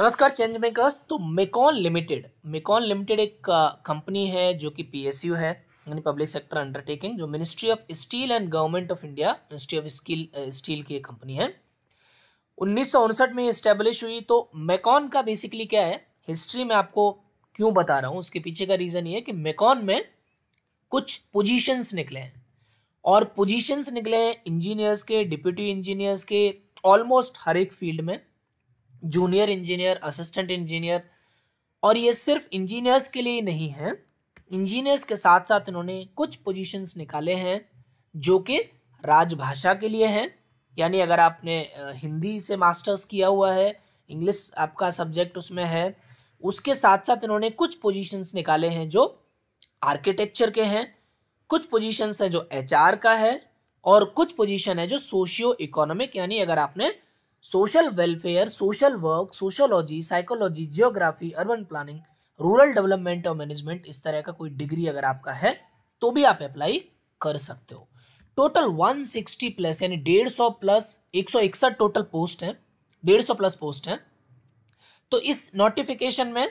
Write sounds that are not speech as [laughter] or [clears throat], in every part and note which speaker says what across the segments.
Speaker 1: नमस्कार change makers तो MECON limited MECON limited एक कंपनी है जो कि पीएसयू है यानी पब्लिक सेक्टर अंडरटेकिंग जो ministry of steel and government of India ministry of skill steel की कंपनी है उन्नीस में इस्टेब्लिश हुई तो मेकॉन का बेसिकली क्या है हिस्ट्री में आपको क्यों बता रहा हूँ उसके पीछे का रीज़न ये कि मेकॉन में कुछ पोजीशंस निकले हैं और पोजीशंस निकले हैं इंजीनियर्स के डिप्यूटी इंजीनियर्स के ऑलमोस्ट हर एक फील्ड में जूनियर इंजीनियर असिस्टेंट इंजीनियर और ये सिर्फ इंजीनियर्स के लिए नहीं है इंजीनियर्स के साथ साथ इन्होंने कुछ पोजीशंस निकाले हैं जो कि राजभाषा के लिए हैं यानी अगर आपने हिंदी से मास्टर्स किया हुआ है इंग्लिश आपका सब्जेक्ट उसमें है उसके साथ साथ इन्होंने कुछ पोजीशंस निकाले हैं जो आर्किटेक्चर के हैं कुछ पोजीशंस हैं जो एचआर का है और कुछ पोजीशन है जो सोशियो इकोनॉमिक यानी अगर आपने social welfare social work sociology psychology geography urban planning rural development और मैनेजमेंट इस तरह का कोई डिग्री अगर आपका है तो भी आप अप्लाई कर सकते हो टोटल 160 प्लस यानी डेढ़ सौ प्लस एक सौ इकसठ टोटल पोस्ट है डेढ़ सौ प्लस पोस्ट है तो इस नोटिफिकेशन में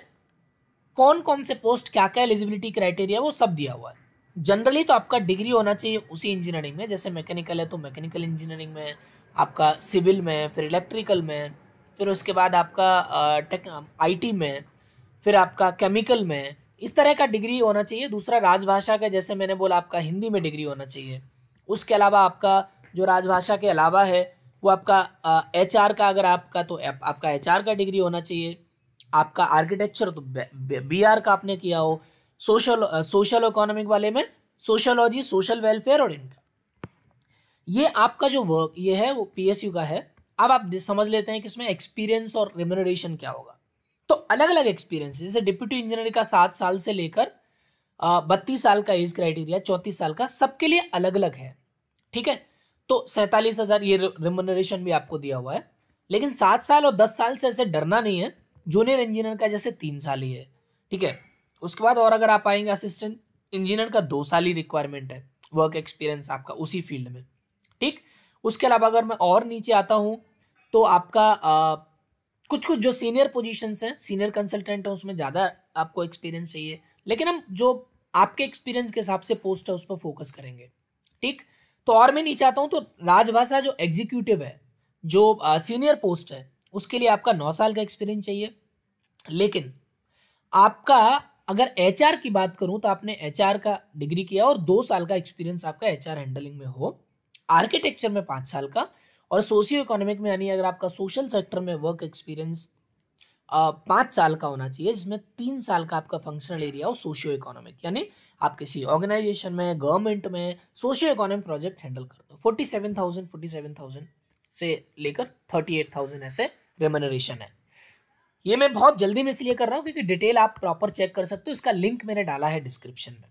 Speaker 1: कौन कौन से पोस्ट क्या क्या एलिजिबिलिटी क्राइटेरिया वो सब दिया हुआ है जनरली तो आपका डिग्री होना चाहिए उसी इंजीनियरिंग में जैसे मैकेनिकल है तो मैकेनिकल इंजीनियरिंग में आपका सिविल में फिर इलेक्ट्रिकल में फिर उसके बाद आपका टेक आईटी में फिर आपका केमिकल में इस तरह का डिग्री होना चाहिए दूसरा राजभाषा का जैसे मैंने बोला आपका हिंदी में डिग्री होना चाहिए उसके अलावा आपका जो राजभाषा के अलावा है वो आपका एच आर का अगर आपका तो आपका एच आर का डिग्री होना चाहिए आपका आर्किटेक्चर तो बी आर का आपने किया हो सोशल सोशल इकोनॉमिक वाले में सोशोलॉजी सोशल वेलफेयर और इनकम ये आपका जो वर्क ये है वो पीएसयू का है अब आप समझ लेते हैं कि इसमें एक्सपीरियंस और रेम्यूनरेशन क्या होगा तो अलग अलग एक्सपीरियंस जैसे डिप्यूटी इंजीनियर का सात साल से लेकर बत्तीस साल का एज क्राइटेरिया चौंतीस साल का सबके लिए अलग अलग है ठीक है तो सैंतालीस हज़ार ये रेम्यूनरेशन भी आपको दिया हुआ है लेकिन सात साल और दस साल से ऐसे डरना नहीं है जूनियर इंजीनियर का जैसे तीन साल ही है ठीक है उसके बाद और अगर आप आएंगे असिस्टेंट इंजीनियर का दो साल ही रिक्वायरमेंट है वर्क एक्सपीरियंस आपका उसी फील्ड में ठीक उसके अलावा अगर मैं और नीचे आता हूँ तो आपका आ, कुछ कुछ जो सीनियर पोजिशन हैं सीनियर कंसल्टेंट हैं उसमें ज़्यादा आपको एक्सपीरियंस चाहिए लेकिन हम जो आपके एक्सपीरियंस के हिसाब से पोस्ट है उस पर फोकस करेंगे ठीक तो और मैं नीचे आता हूँ तो राजभाषा जो एग्जीक्यूटिव है जो सीनियर पोस्ट है उसके लिए आपका नौ साल का एक्सपीरियंस चाहिए लेकिन आपका अगर एच की बात करूँ तो आपने एच का डिग्री किया और दो साल का एक्सपीरियंस आपका एच हैंडलिंग में हो आर्किटेक्चर में पाँच साल का और सोशियो इकोनॉमिक में यानी अगर आपका सोशल सेक्टर में वर्क एक्सपीरियंस पाँच साल का होना चाहिए जिसमें तीन साल का आपका फंक्शनल एरिया हो सोशियो इकोनॉमिक यानी आप किसी ऑर्गेनाइजेशन में गवर्नमेंट में सोशियो इकोनॉमिक प्रोजेक्ट हैंडल करते हो forty seven thousand forty seven thousand से लेकर थर्टी एट थाउजेंड ऐसे रेमनरेशन है ये मैं बहुत जल्दी में इसलिए कर रहा हूँ क्योंकि डिटेल आप प्रॉपर चेक कर सकते हो इसका लिंक मैंने डाला है डिस्क्रिप्शन में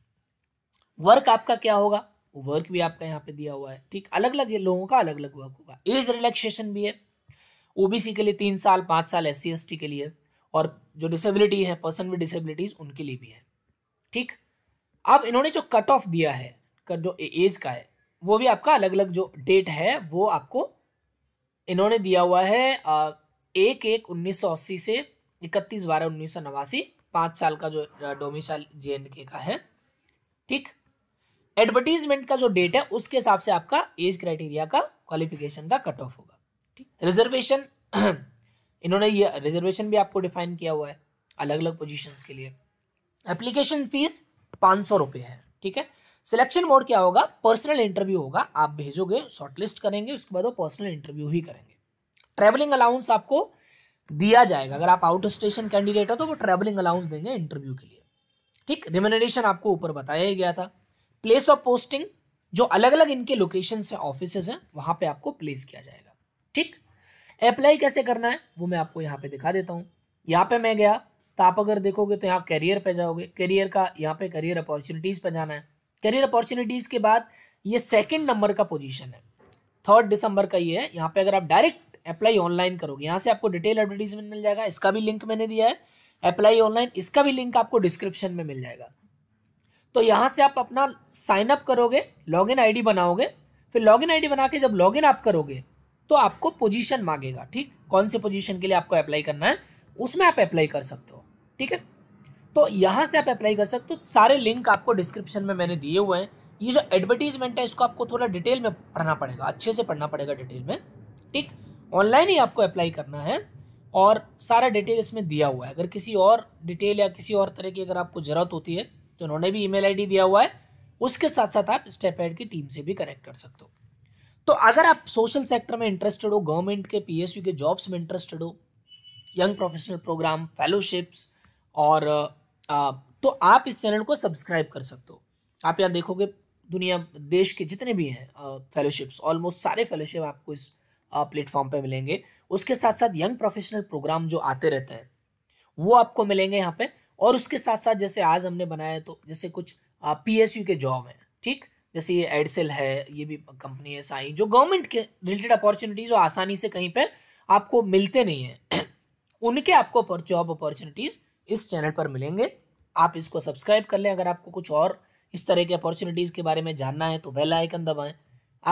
Speaker 1: वर्क आपका क्या होगा वर्क भी आपका यहाँ पे दिया हुआ है ठीक अलग अलग लोगों का अलग अलग वर्क होगा एज रिलैक्सेशन भी है ओबीसी के लिए तीन साल पाँच साल एस सी के लिए और जो डिसेबिलिटी है पर्सन विद डिसेबिलिटीज उनके लिए भी है ठीक अब इन्होंने जो कट ऑफ दिया है जो एज का है वो भी आपका अलग अलग जो डेट है वो आपको इन्होंने दिया हुआ है एक एक उन्नीस सौ अस्सी से इकतीस बारह उन्नीस सौ नवासी पाँच साल का जो डोमिसाइल जे का है ठीक एडवर्टीजमेंट का जो डेट है उसके हिसाब से आपका एज क्राइटेरिया का क्वालिफिकेशन का कट ऑफ होगा ठीक रिजर्वेशन [clears throat] इन्होंने ये रिजर्वेशन भी आपको डिफाइन किया हुआ है अलग अलग पोजीशंस के लिए एप्लीकेशन फीस पाँच सौ रुपये है ठीक है सिलेक्शन मोड क्या होगा पर्सनल इंटरव्यू होगा आप भेजोगे शॉर्टलिस्ट करेंगे उसके बाद वो पर्सनल इंटरव्यू ही करेंगे ट्रेवलिंग अलाउंस आपको दिया जाएगा अगर आप आउट स्टेशन कैंडिडेट हो तो वो ट्रेवलिंग अलाउंस देंगे इंटरव्यू के लिए ठीक रिम्यूनरेशन आपको ऊपर बताया ही गया था प्लेस ऑफ पोस्टिंग जो अलग अलग इनके लोकेशन है ऑफिस हैं वहां पे आपको प्लेस किया जाएगा ठीक अप्लाई कैसे करना है वो मैं आपको यहाँ पे दिखा देता हूँ यहाँ पे मैं गया तो आप अगर देखोगे तो यहाँ करियर पे जाओगे करियर का यहाँ पे करियर अपॉर्चुनिटीज़ पे जाना है करियर अपॉर्चुनिटीज़ के बाद ये सेकेंड नंबर का पोजिशन है थर्ड दिसंबर का ये है यहाँ पे अगर आप डायरेक्ट अप्लाई ऑनलाइन करोगे यहाँ से आपको डिटेल एडवर्टीजमेंट मिल जाएगा इसका भी लिंक मैंने दिया है अप्लाई ऑनलाइन इसका भी लिंक आपको डिस्क्रिप्शन में मिल जाएगा तो यहाँ से आप अपना साइन अप करोगे लॉग इन बनाओगे फिर लॉग इन बना के जब लॉग आप करोगे तो आपको पोजीशन मांगेगा ठीक कौन से पोजीशन के लिए आपको अप्लाई करना है उसमें आप अप्लाई कर सकते हो ठीक है तो यहाँ से आप अप्लाई कर सकते हो सारे लिंक आपको डिस्क्रिप्शन में मैंने दिए हुए हैं ये जो एडवर्टीजमेंट है इसको आपको थोड़ा डिटेल में पढ़ना पड़ेगा अच्छे से पढ़ना पड़ेगा डिटेल में ठीक ऑनलाइन ही आपको अप्लाई करना है और सारा डिटेल इसमें दिया हुआ है अगर किसी और डिटेल या किसी और तरह की अगर आपको ज़रूरत होती है तो उन्होंने भी ईमेल आईडी दिया हुआ है उसके साथ साथ आप स्टेप एड की टीम से भी कनेक्ट कर सकते हो तो अगर आप सोशल सेक्टर में इंटरेस्टेड हो गवर्नमेंट के पीएसयू के जॉब्स में इंटरेस्टेड हो यंग प्रोफेशनल प्रोग्राम फेलोशिप्स और आ, तो आप इस चैनल को सब्सक्राइब कर सकते हो आप यहाँ देखोगे दुनिया देश के जितने भी हैं फेलोशिप्स ऑलमोस्ट सारे फेलोशिप आपको इस प्लेटफॉर्म पे मिलेंगे उसके साथ साथ यंग प्रोफेशनल प्रोग्राम जो आते रहते हैं वो आपको मिलेंगे यहाँ पे और उसके साथ साथ जैसे आज हमने बनाया तो जैसे कुछ पीएसयू के जॉब हैं ठीक जैसे ये एडसेल है ये भी कंपनी है साई जो गवर्नमेंट के रिलेटेड अपॉर्चुनिटीज़ जो आसानी से कहीं पर आपको मिलते नहीं हैं [clears throat] उनके आपको जॉब अपॉर्चुनिटीज़ इस चैनल पर मिलेंगे आप इसको सब्सक्राइब कर लें अगर आपको कुछ और इस तरह के अपॉर्चुनिटीज़ के बारे में जानना है तो वेल आइकन दबाएं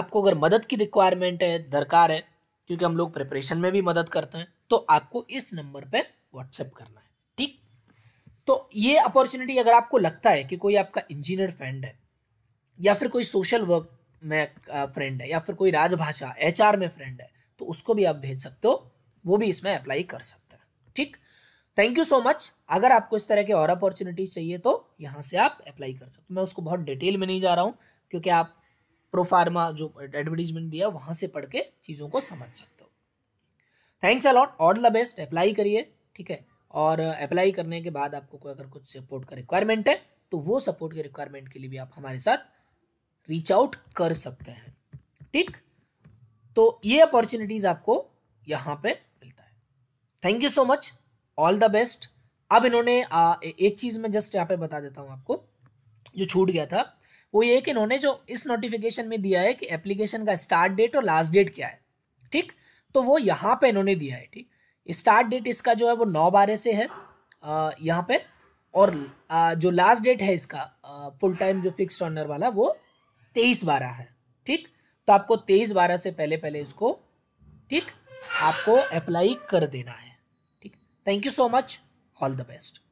Speaker 1: आपको अगर मदद की रिक्वायरमेंट है दरकार है क्योंकि हम लोग प्रिपरेशन में भी मदद करते हैं तो आपको इस नंबर पे व्हाट्सएप करना है ठीक तो ये अपॉर्चुनिटी अगर आपको लगता है कि कोई आपका इंजीनियर फ्रेंड है या फिर कोई सोशल वर्क में फ्रेंड है या फिर कोई राजभाषा एचआर में फ्रेंड है तो उसको भी आप भेज सकते हो वो भी इसमें अप्लाई कर सकता है ठीक थैंक यू सो मच अगर आपको इस तरह के और अपॉर्चुनिटीज चाहिए तो यहाँ से आप अप्लाई कर सकते हो मैं उसको बहुत डिटेल में नहीं जा रहा हूँ क्योंकि आप प्रोफार्मा जो एडवर्टीजमेंट दिया वहाँ से पढ़ के चीज़ों को समझ सकते हो thanks a lot all the best apply करिए ठीक है और अप्लाई uh, करने के बाद आपको कोई अगर कुछ सपोर्ट का रिक्वायरमेंट है तो वो सपोर्ट के रिक्वायरमेंट के लिए भी आप हमारे साथ रीच आउट कर सकते हैं ठीक तो ये अपॉर्चुनिटीज़ आपको यहाँ पे मिलता है thank you so much all the best अब इन्होंने आ, uh, एक चीज़ मैं जस्ट यहाँ पे बता देता हूँ आपको जो छूट गया था वो ये कि इन्होंने जो इस नोटिफिकेशन में दिया है कि एप्लीकेशन का स्टार्ट डेट और लास्ट डेट क्या है ठीक तो वो यहाँ पे इन्होंने दिया है ठीक स्टार्ट डेट इसका जो है वो नौ बारह से है यहाँ पे और आ, जो लास्ट डेट है इसका फुल टाइम जो फिक्स ऑनर वाला वो तेईस बारह है ठीक तो आपको तेईस बारह से पहले पहले इसको ठीक आपको अप्लाई कर देना है ठीक thank you so much all the best